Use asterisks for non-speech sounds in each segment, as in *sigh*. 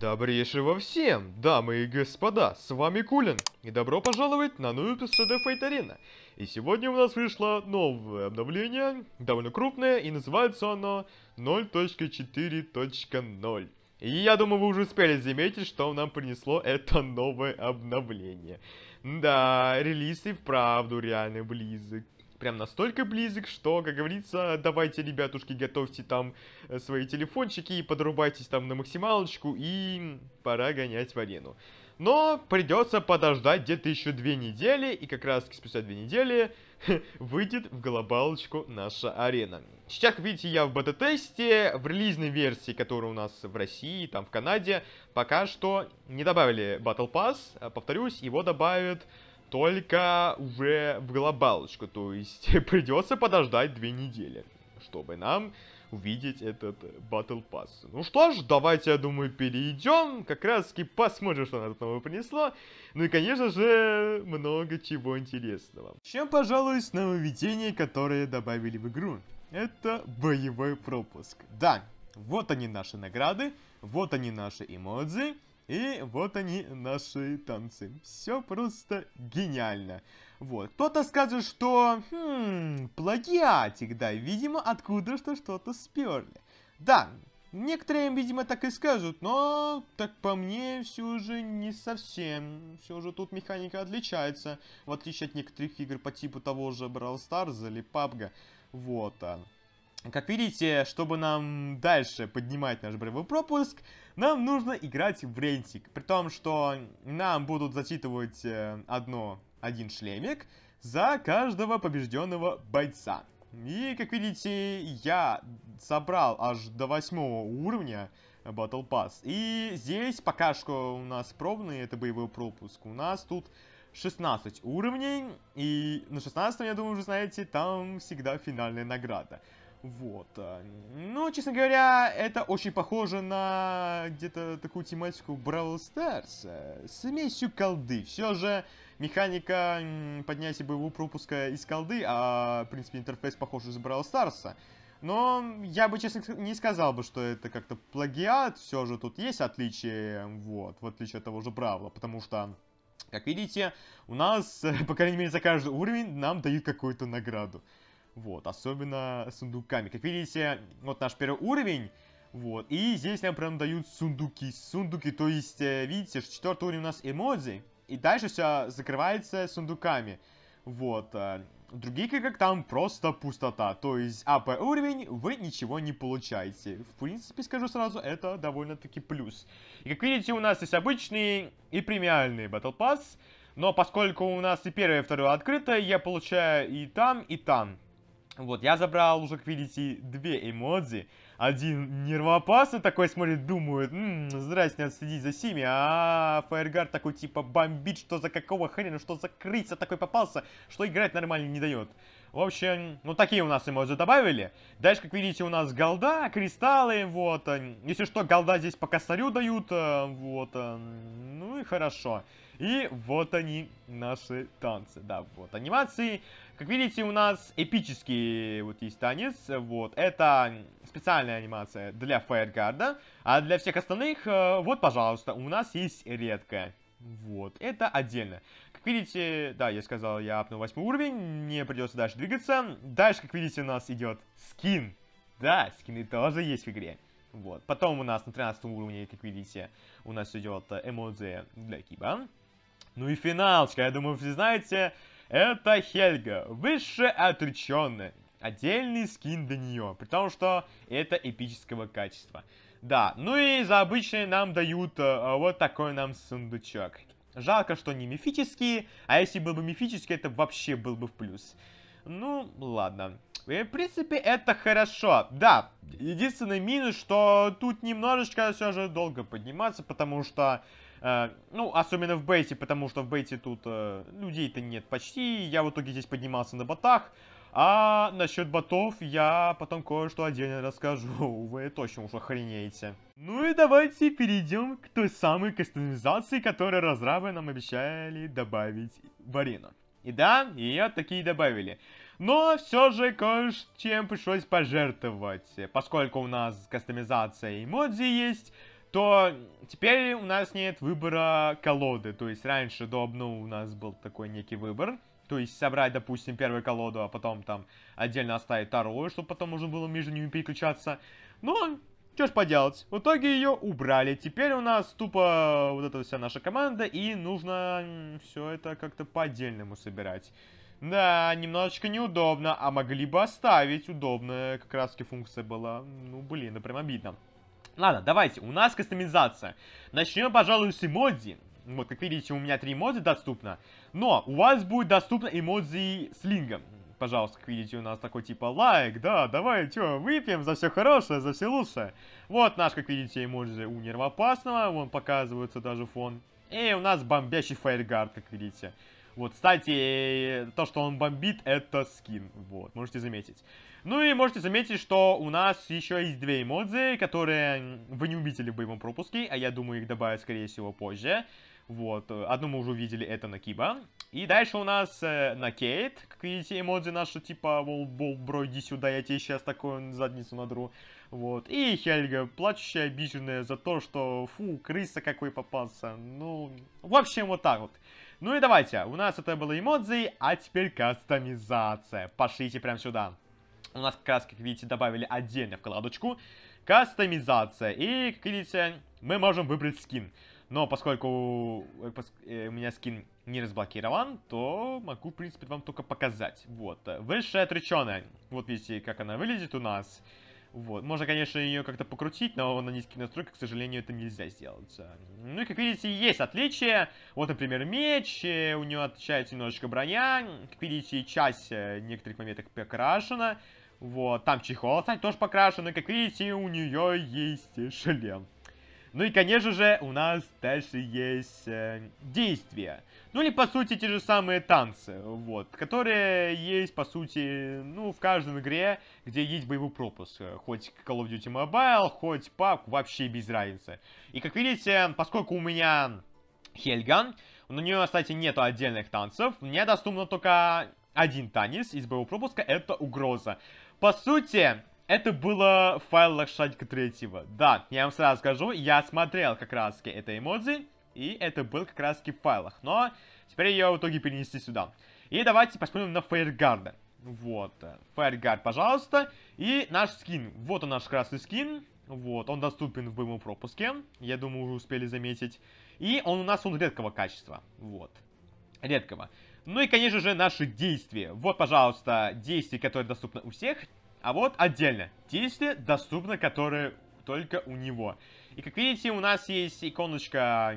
Добрейшего всем, дамы и господа, с вами Кулин, и добро пожаловать на новую эпизоду Фейт И сегодня у нас вышло новое обновление, довольно крупное, и называется оно 0.4.0. И я думаю, вы уже успели заметить, что нам принесло это новое обновление. Да, релиз и вправду реально близок прям настолько близок, что, как говорится, давайте, ребятушки, готовьте там э, свои телефончики, и подрубайтесь там на максималочку, и пора гонять в арену. Но придется подождать где-то еще две недели, и как раз спустя две недели *laughs* выйдет в глобалочку наша арена. Сейчас, как видите, я в бета-тесте, в релизной версии, которая у нас в России, там в Канаде, пока что не добавили Battle Pass, а, повторюсь, его добавят только уже в глобалочку, то есть *laughs* придется подождать две недели, чтобы нам увидеть этот Battle Pass. Ну что ж, давайте, я думаю, перейдем, как раз таки посмотрим, что нам тут нового принесло. Ну и, конечно же, много чего интересного. Чем, пожалуй, с нововведений, которые добавили в игру. Это боевой пропуск. Да, вот они наши награды, вот они наши эмоции. И вот они, наши танцы. Все просто гениально. Вот. Кто-то скажет, что... Хм, плагиатик, да. Видимо, откуда что что-то сперли. Да, Некоторые, видимо, так и скажут, но, так по мне, все же не совсем. Все же тут механика отличается, в отличие от некоторых игр по типу того же Brawl Stars или PUBG. Вот, а. Э, как видите, чтобы нам дальше поднимать наш боевой пропуск, нам нужно играть в рентик. При том, что нам будут зачитывать э, одно, один шлемик за каждого побежденного бойца. И, как видите, я собрал аж до восьмого уровня Battle Pass. И здесь пока что у нас пробный, это боевой пропуск. У нас тут 16 уровней, и на 16 я думаю, уже знаете, там всегда финальная награда. Вот. А, ну, честно говоря, это очень похоже на где-то такую тематику Бравл Старс. Э, смесью колды. Все же механика поднятия боевого пропуска из колды, а, в принципе, интерфейс похож из Бравл Старса. Но я бы, честно, не сказал бы, что это как-то плагиат. Все же тут есть отличие, вот, в отличие от того же Бравла, потому что... Как видите, у нас, *laughs* по крайней мере, за каждый уровень нам дают какую-то награду. Вот, особенно сундуками. Как видите, вот наш первый уровень. Вот, и здесь нам прям дают сундуки. Сундуки, то есть, э, видите, четвертый уровень у нас эмодзи. И дальше все закрывается сундуками. Вот, э, другие как играх там просто пустота. То есть, АП уровень, вы ничего не получаете. В принципе, скажу сразу, это довольно-таки плюс. И как видите, у нас есть обычный и премиальный Battle Pass. Но поскольку у нас и первое, и второе открыто, я получаю и там, и там. Вот, я забрал уже, как видите, две эмодзи. Один нервопаса такой смотрит, думает, М -м, здрасте, надо следить за Сими. А, -а, -а Фаергард такой типа бомбит, что за какого хрена, что за крыса такой попался, что играть нормально не дает. В общем, ну такие у нас эмоции добавили. Дальше, как видите, у нас голда, кристаллы, вот. Э, если что, голда здесь по косарю дают, э, вот. Э, ну и хорошо. И вот они, наши танцы, да, вот. Анимации. Как видите, у нас эпический э, вот есть танец. Вот, это специальная анимация для Фаергарда. А для всех остальных, э, вот, пожалуйста, у нас есть редкая. Вот, это отдельно. Как видите, да, я сказал, я апнул восьмой уровень, мне придется дальше двигаться. Дальше, как видите, у нас идет скин. Да, скины тоже есть в игре. Вот. Потом у нас на 13 уровне, как видите, у нас идет эмодзи для киба. Ну и финалочка, я думаю, все знаете, это Хельга, высшая отреченная. Отдельный скин для нее, при том, что это эпического качества. Да, ну и за обычные нам дают э, вот такой нам сундучок. Жалко, что не мифические, а если был бы мифический, это вообще был бы в плюс. Ну, ладно. в принципе, это хорошо. Да, единственный минус, что тут немножечко все же долго подниматься, потому что Э, ну, особенно в бейте, потому что в бейте тут э, людей-то нет почти. Я в итоге здесь поднимался на ботах. А насчет ботов я потом кое-что отдельно расскажу. *laughs* Вы точно уж охренеете. Ну и давайте перейдем к той самой кастомизации, которую разрабы нам обещали добавить в арену. И да, ее такие добавили. Но все же кое-чем пришлось пожертвовать, поскольку у нас кастомизация и модзи есть, то теперь у нас нет выбора колоды. То есть раньше до обну у нас был такой некий выбор. То есть собрать, допустим, первую колоду, а потом там отдельно оставить вторую, чтобы потом можно было между ними переключаться. Но ну, что ж поделать, в итоге ее убрали. Теперь у нас тупо вот эта вся наша команда, и нужно все это как-то по-отдельному собирать. Да, немножечко неудобно, а могли бы оставить, удобная как раз таки функция была. Ну, блин, это прям обидно. Ладно, давайте, у нас кастомизация. Начнем, пожалуй, с эмодзи. Вот, как видите, у меня три эмодзи доступно. Но у вас будет доступно эмодзи с лингом. Пожалуйста, как видите, у нас такой типа лайк, да, давай, чё, выпьем за все хорошее, за все лучшее. Вот наш, как видите, эмоджи у нервоопасного, вон показывается даже фон. И у нас бомбящий фаергард, как видите. Вот, кстати, э, то, что он бомбит, это скин. Вот, можете заметить. Ну и можете заметить, что у нас еще есть две эмодзи, которые вы не увидели в боевом пропуске, а я думаю, их добавят, скорее всего, позже. Вот, одну мы уже увидели, это Накиба. И дальше у нас э, на Кейт, как видите, эмодзи наши, типа, вол, вол, бро, иди сюда, я тебе сейчас такую задницу надру. Вот, и Хельга, плачущая, обиженная за то, что, фу, крыса какой попался. Ну, в общем, вот так вот. Ну и давайте, у нас это было эмодзи, а теперь кастомизация. Пошлите прям сюда. У нас как раз, как видите, добавили отдельно вкладочку кастомизация. И, как видите, мы можем выбрать скин. Но поскольку э, э, у меня скин не разблокирован, то могу, в принципе, вам только показать. Вот, высшая отреченная. Вот видите, как она выглядит у нас. Вот. Можно, конечно, ее как-то покрутить, но на низких настройках, к сожалению, это нельзя сделать. Ну и, как видите, есть отличия. Вот, например, меч, э, у нее отличается немножечко броня. Как видите, часть в э, некоторых моментах покрашена. Вот, там чехол, кстати, тоже покрашен. И, как видите, у нее есть шлем. Ну и, конечно же, у нас дальше есть э, действия. Ну или, по сути, те же самые танцы, вот, которые есть, по сути, ну, в каждом игре, где есть боевой пропуск. Хоть Call of Duty Mobile, хоть PUBG, вообще без разницы. И, как видите, поскольку у меня Хельган, у нее, кстати, нету отдельных танцев, мне доступно только один танец из боевого пропуска, это угроза. По сути, это было файл файлах Шадика Третьего. Да, я вам сразу скажу, я смотрел как раз таки это эмодзи, и это был как раз таки в файлах. Но теперь я его в итоге перенести сюда. И давайте посмотрим на Фаергарда. Вот, Фаергард, пожалуйста. И наш скин. Вот он наш красный скин. Вот, он доступен в боевом пропуске. Я думаю, уже успели заметить. И он у нас, он редкого качества. Вот, редкого. Ну и, конечно же, наши действия. Вот, пожалуйста, действия, которые доступны у всех. А вот отдельно действия доступны, которые только у него. И как видите, у нас есть иконочка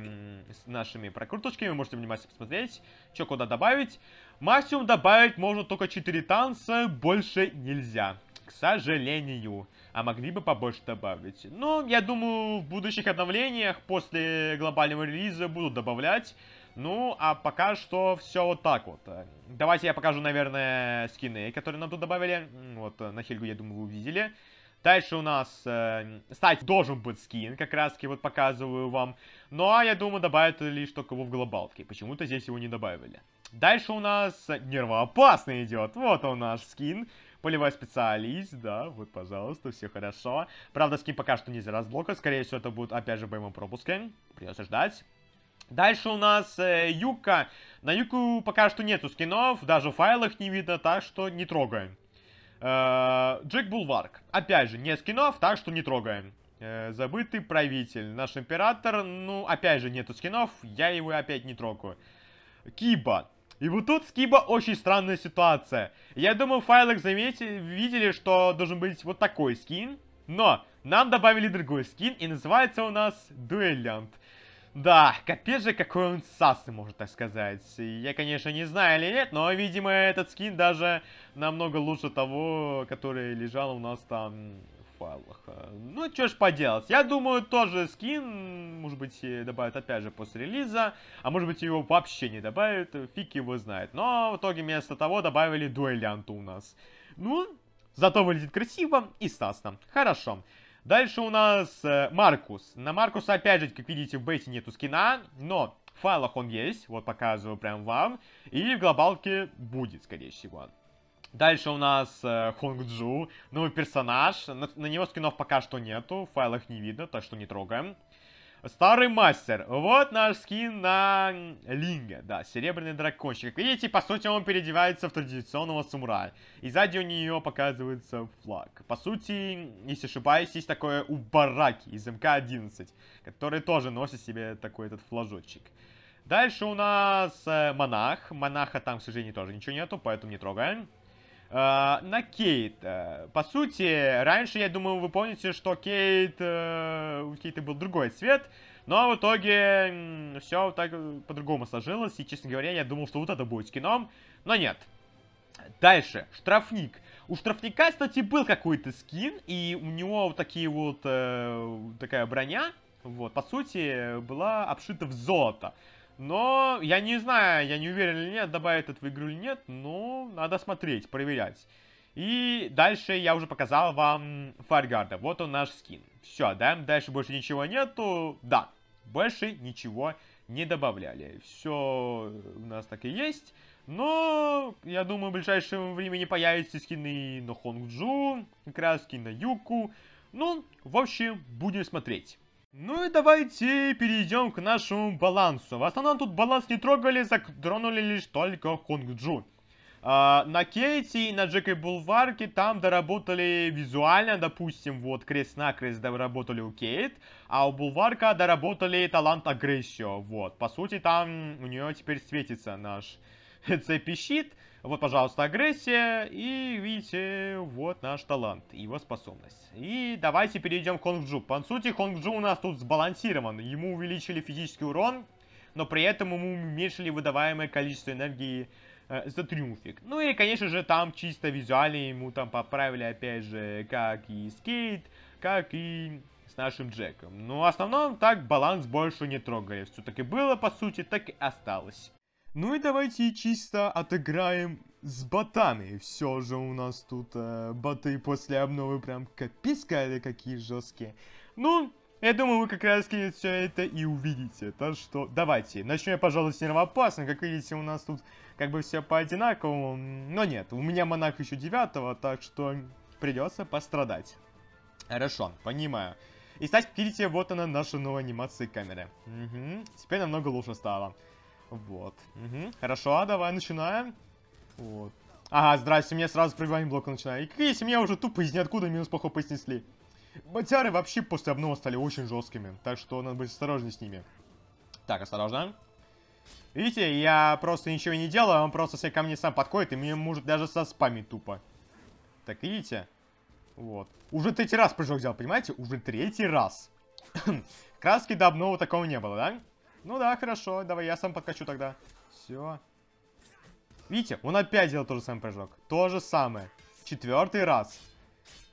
с нашими прокруточками, вы можете внимательно посмотреть, что куда добавить. Максимум добавить можно только 4 танца, больше нельзя, к сожалению. А могли бы побольше добавить. Ну, я думаю, в будущих обновлениях после глобального релиза будут добавлять ну, а пока что все вот так вот. Давайте я покажу, наверное, скины, которые нам тут добавили. Вот, э, на Хельгу, я думаю, вы увидели. Дальше у нас, э, должен быть скин, как раз таки вот показываю вам. Ну, а я думаю, добавят лишь только его в глобалке. Почему-то здесь его не добавили. Дальше у нас нервоопасный идет. Вот он наш скин. Полевой специалист, да, вот, пожалуйста, все хорошо. Правда, скин пока что не за разблока, скорее всего, это будет опять же в пропуском. Придется ждать. Дальше у нас э, Юка. На Юку пока что нету скинов, даже в файлах не видно, так что не трогаем. Э, Джек Булварк. Опять же, нет скинов, так что не трогаем. Э, забытый правитель. Наш император, ну, опять же, нету скинов, я его опять не трогаю. Киба. И вот тут с Киба очень странная ситуация. Я думаю, в файлах заметили, видели, что должен быть вот такой скин. Но нам добавили другой скин, и называется у нас Дуэлянт. Да, капец же, какой он сасы, можно так сказать. Я, конечно, не знаю или нет, но, видимо, этот скин даже намного лучше того, который лежал у нас там в файлах. Ну, что ж поделать. Я думаю, тоже скин, может быть, добавят опять же после релиза, а может быть, его вообще не добавят, фиг его знает. Но в итоге вместо того добавили дуэлянту у нас. Ну, зато выглядит красиво и сасно. Хорошо. Хорошо. Дальше у нас э, Маркус. На Маркуса, опять же, как видите, в бете нету скина, но в файлах он есть, вот показываю прям вам, и в глобалке будет, скорее всего. Дальше у нас э, Хонг Хонгджу, новый персонаж, на, на него скинов пока что нету, в файлах не видно, так что не трогаем. Старый мастер. Вот наш скин на Линга. Да, серебряный дракончик. Как типа, видите, по сути, он переодевается в традиционного самурая. И сзади у нее показывается флаг. По сути, если ошибаюсь, есть такое у Бараки из МК-11, который тоже носит себе такой этот флажочек. Дальше у нас э, монах. Монаха там, к сожалению, тоже ничего нету, поэтому не трогаем. Э, на Кейт. Э, по сути, раньше, я думаю, вы помните, что Кейт... Э, у Кейта был другой цвет. Но ну, а в итоге все так по-другому сложилось. И, честно говоря, я думал, что вот это будет скином. Но нет. Дальше. Штрафник. У штрафника, кстати, был какой-то скин. И у него вот такие вот... Э, такая броня. Вот, по сути, была обшита в золото. Но я не знаю, я не уверен или нет, добавит это в игру или нет, но надо смотреть, проверять. И дальше я уже показал вам Фаргарда. Вот он наш скин. Все, да, дальше больше ничего нету. Да, больше ничего не добавляли. Все у нас так и есть. Но, я думаю, в ближайшем времени появятся скины на Хонгджу, как скин на Юку. Ну, в общем, будем смотреть. Ну и давайте перейдем к нашему балансу. В основном тут баланс не трогали, затронули лишь только Хунгджу. А, на Кейти и на Джеке Булварке там доработали визуально, допустим, вот крест-накрест доработали у Кейт, а у Булварка доработали талант агрессию, вот. По сути, там у нее теперь светится наш *laughs* цепи щит, вот, пожалуйста, агрессия, и, видите, вот наш талант, его способность. И давайте перейдем к Хонгджу. По сути, Хонгджу у нас тут сбалансирован. Ему увеличили физический урон, но при этом ему уменьшили выдаваемое количество энергии э, за триумфик. Ну и, конечно же, там чисто визуально ему там поправили, опять же, как и скейт, как и с нашим Джеком. Но в основном так баланс больше не трогали. Все так и было, по сути, так и осталось. Ну и давайте чисто отыграем с ботами. Все же у нас тут э, боты после обновы прям капец или какие жесткие. Ну, я думаю, вы как раз все это и увидите. Так что давайте. Начнем я, пожалуй, с нервоопасно. Как видите, у нас тут как бы все по одинаковому. Но нет, у меня монах еще девятого, так что придется пострадать. Хорошо, понимаю. И, кстати, видите, вот она наша новая анимация камеры. Угу. Теперь намного лучше стало. Вот. Угу. Хорошо, давай начинаем. Вот. Ага, здрасте, меня сразу пробиваем блока начинаю. И какие меня уже тупо из ниоткуда минус плохо поснесли. Батяры вообще после обнова стали очень жесткими, так что надо быть осторожнее с ними. Так, осторожно. Видите, я просто ничего не делаю, а он просто все ко мне сам подходит и мне может даже со спами тупо. Так, видите? Вот. Уже третий раз прыжок взял, понимаете? Уже третий раз. *clears throat* Краски до обнова такого не было, да? Ну да, хорошо. Давай я сам подкачу тогда. Все. Видите, он опять делал тот же самый прыжок. То же самое. Четвертый раз.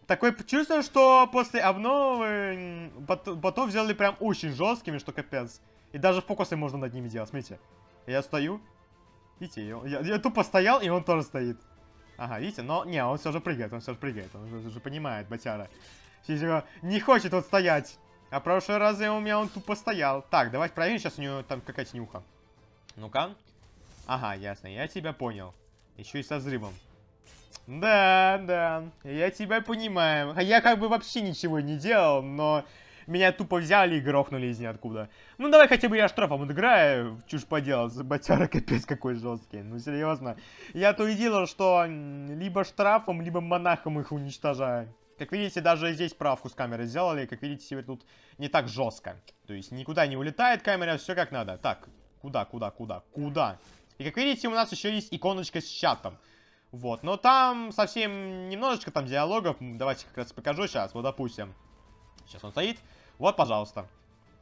Такое чувство, что после обновы бот ботов сделали прям очень жесткими, что капец. И даже фокусы можно над ними делать, смотрите. Я стою. Видите, я, я, я тупо стоял, и он тоже стоит. Ага, видите, но не, он все же прыгает, он все же прыгает, он уже, уже понимает, батяра. не хочет вот стоять. А в прошлый раз у меня он тупо стоял. Так, давайте проверим, сейчас у него там какая-то нюха. Ну-ка. Ага, ясно, я тебя понял. Еще и со взрывом. Да, да, я тебя понимаю. Я как бы вообще ничего не делал, но меня тупо взяли и грохнули из ниоткуда. Ну давай хотя бы я штрафом отыграю, чушь поделал, батяра капец какой жесткий, ну серьезно. Я то и делал, что либо штрафом, либо монахом их уничтожаю. Как видите, даже здесь правку с камеры сделали. Как видите, теперь тут не так жестко. То есть никуда не улетает камера, все как надо. Так, куда, куда, куда, куда? И как видите, у нас еще есть иконочка с чатом. Вот, но там совсем немножечко там диалогов. Давайте как раз покажу сейчас, вот допустим. Сейчас он стоит. Вот, пожалуйста.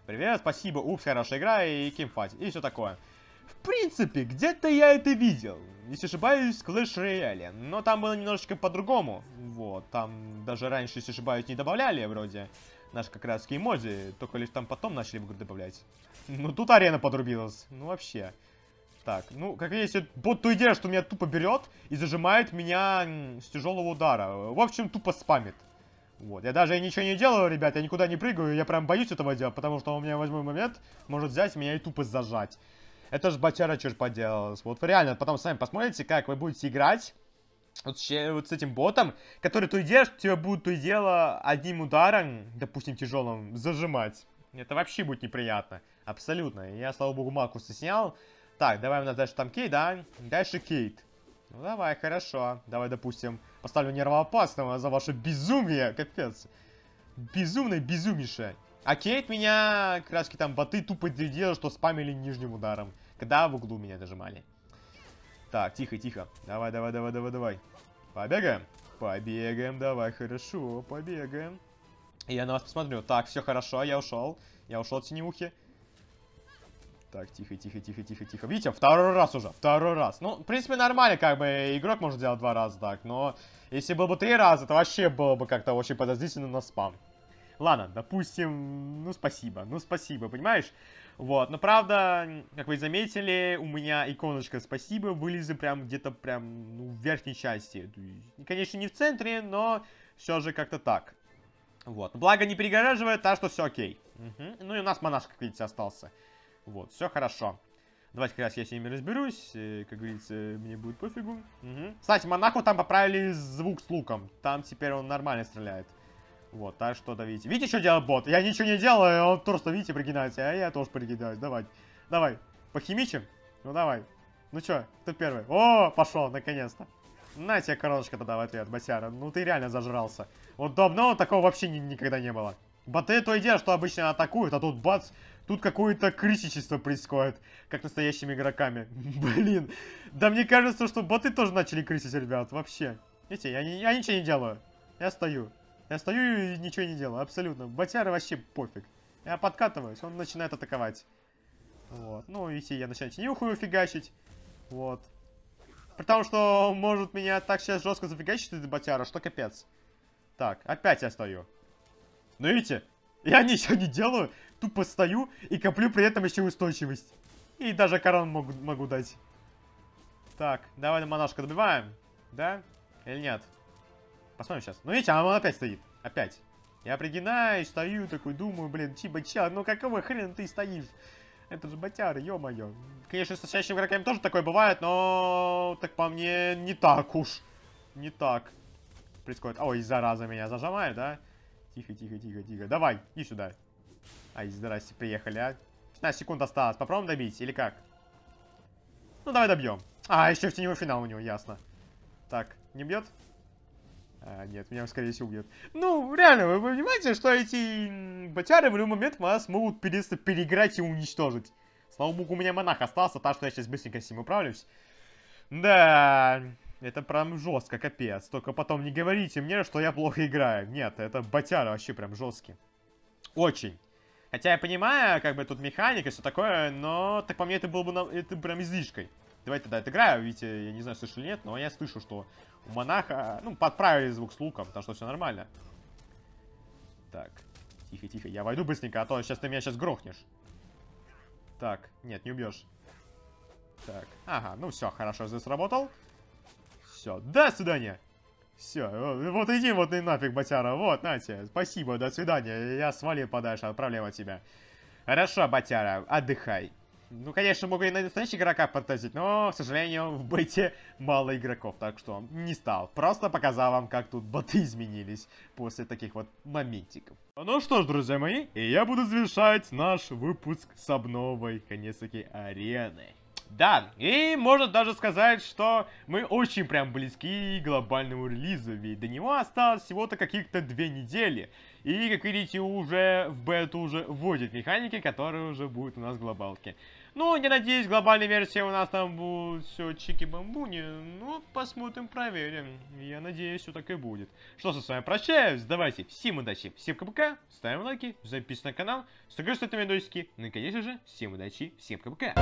Привет, спасибо, упс, хорошая игра и кимфать. И все такое. В принципе, где-то я это видел. Если ошибаюсь, в Clash Royale. Но там было немножечко по-другому. Вот, там даже раньше, если ошибаюсь, не добавляли вроде. Наши как раз эмодзи, только лишь там потом начали в игру добавлять. Ну тут арена подрубилась, ну вообще. Так, ну как если вот ту идея, что меня тупо берет и зажимает меня с тяжелого удара. В общем, тупо спамит. Вот, я даже ничего не делаю, ребят, я никуда не прыгаю, я прям боюсь этого делать, потому что он у меня в момент может взять меня и тупо зажать. Это же Батяра, что же поделалось. Вот вы реально потом сами посмотрите, как вы будете играть вот с, вот с этим ботом, который то и дело, тебя будут то и дело одним ударом, допустим, тяжелым, зажимать. Это вообще будет неприятно. Абсолютно. Я, слава богу, Макуса снял. Так, давай у нас дальше там Кей, да? Дальше Кейт. Ну давай, хорошо. Давай, допустим, поставлю нервоопасного за ваше безумие. Капец. Безумное, безумнейшее. А Кейт меня, краски там боты тупо дело, что спамили нижним ударом. Когда в углу меня нажимали? Так, тихо, тихо. Давай, давай, давай, давай, давай. Побегаем. Побегаем, давай, хорошо, побегаем. Я на вас посмотрю. Так, все хорошо, я ушел. Я ушел от синеухи. Так, тихо, тихо, тихо, тихо, тихо. Видите, второй раз уже, второй раз. Ну, в принципе, нормально, как бы, игрок может делать два раза так, но если было бы три раза, это вообще было бы как-то очень подозрительно на спам. Ладно, допустим, ну спасибо, ну спасибо, понимаешь? Вот, но правда, как вы заметили, у меня иконочка «Спасибо» вылезла прям где-то прям ну, в верхней части. Конечно, не в центре, но все же как-то так. Вот, благо не перегораживает, так что все окей. Угу. Ну и у нас монашка, как видите, остался. Вот, все хорошо. Давайте как раз я с ними разберусь, э, как говорится, мне будет пофигу. Угу. Кстати, монаху там поправили звук с луком, там теперь он нормально стреляет. Вот, так что давите. Видите, что делает бот? Я ничего не делаю, он просто, видите, пригинается, а я тоже пригинаюсь. Давай, давай, похимичим? Ну, давай. Ну что, кто первый? О, пошел, наконец-то. На тебе короночка тогда в ответ, Батяра. Ну ты реально зажрался. Вот давно такого вообще ни никогда не было. Боты то и дело, что обычно атакуют, а тут бац, тут какое-то крысичество происходит, как настоящими игроками. *laughs* Блин, да мне кажется, что боты тоже начали крысить, ребят, вообще. Видите, я, не, я ничего не делаю, я стою. Я стою и ничего не делаю, абсолютно. Батяра вообще пофиг. Я подкатываюсь, он начинает атаковать. Вот. Ну, видите, я начинаю чинюхую фигачить. Вот. При том, что он может меня так сейчас жестко зафигачить, этот батяра, что капец. Так, опять я стою. Ну, видите? Я ничего не делаю, тупо стою и коплю при этом еще устойчивость. И даже коран могу, могу дать. Так, давай монашка добиваем. Да? Или нет? Посмотрим сейчас. Ну видите, а он опять стоит. Опять. Я пригинаюсь, стою, такой думаю, блин, Чиба, чел, ну какого хрена ты стоишь? Это же батяр, ё-моё. Конечно, с настоящими игроками тоже такое бывает, но... Так по мне, не так уж. Не так. Происходит. Ой, зараза меня зажимает, да? Тихо, тихо, тихо, тихо. Давай, иди сюда. Ай, здрасте, приехали, а. 15 секунд осталось. Попробуем добить, или как? Ну, давай добьем. А, еще в теневой финал у него, ясно. Так, не бьет? А, нет, меня, скорее всего, убьет. Ну, реально, вы понимаете, что эти ботяры в любой момент вас могут просто переиграть и уничтожить. Слава богу, у меня монах остался, так что я сейчас быстренько с ним управлюсь. Да, это прям жестко, капец. Только потом не говорите мне, что я плохо играю. Нет, это ботяра вообще прям жесткие, Очень. Хотя я понимаю, как бы тут механика и все такое, но так по мне это было бы это прям излишкой. Давайте тогда отыграю, видите, я не знаю, слышали или нет, но я слышу, что у монаха, ну, подправили звук с луком, потому что все нормально. Так, тихо, тихо, я войду быстренько, а то сейчас ты меня сейчас грохнешь. Так, нет, не убьешь. Так, ага, ну все, хорошо, здесь сработал. Все, до свидания. Все, вот иди вот и нафиг, Батяра, вот, на спасибо, до свидания, я свалил подальше, отправляю от тебя. Хорошо, Батяра, отдыхай. Ну, конечно, могу и на настоящего игрока подтасить, но, к сожалению, в бете мало игроков, так что не стал. Просто показал вам, как тут боты изменились после таких вот моментиков. Ну что ж, друзья мои, и я буду завершать наш выпуск с обновой, конец-таки, арены. Да, и можно даже сказать, что мы очень прям близки к глобальному релизу, ведь до него осталось всего-то каких-то две недели. И, как видите, уже в бету уже вводят механики, которые уже будут у нас в глобалке. Ну, не надеюсь, глобальная версия у нас там будет все чики-бамбуни. Ну, посмотрим, проверим. Я надеюсь, все так и будет. Что же, с вами прощаюсь. Давайте, всем удачи, всем КПК. Ставим лайки, записываем на канал. Сыграть с этими видосики. Ну и, конечно же, всем удачи, всем КПК.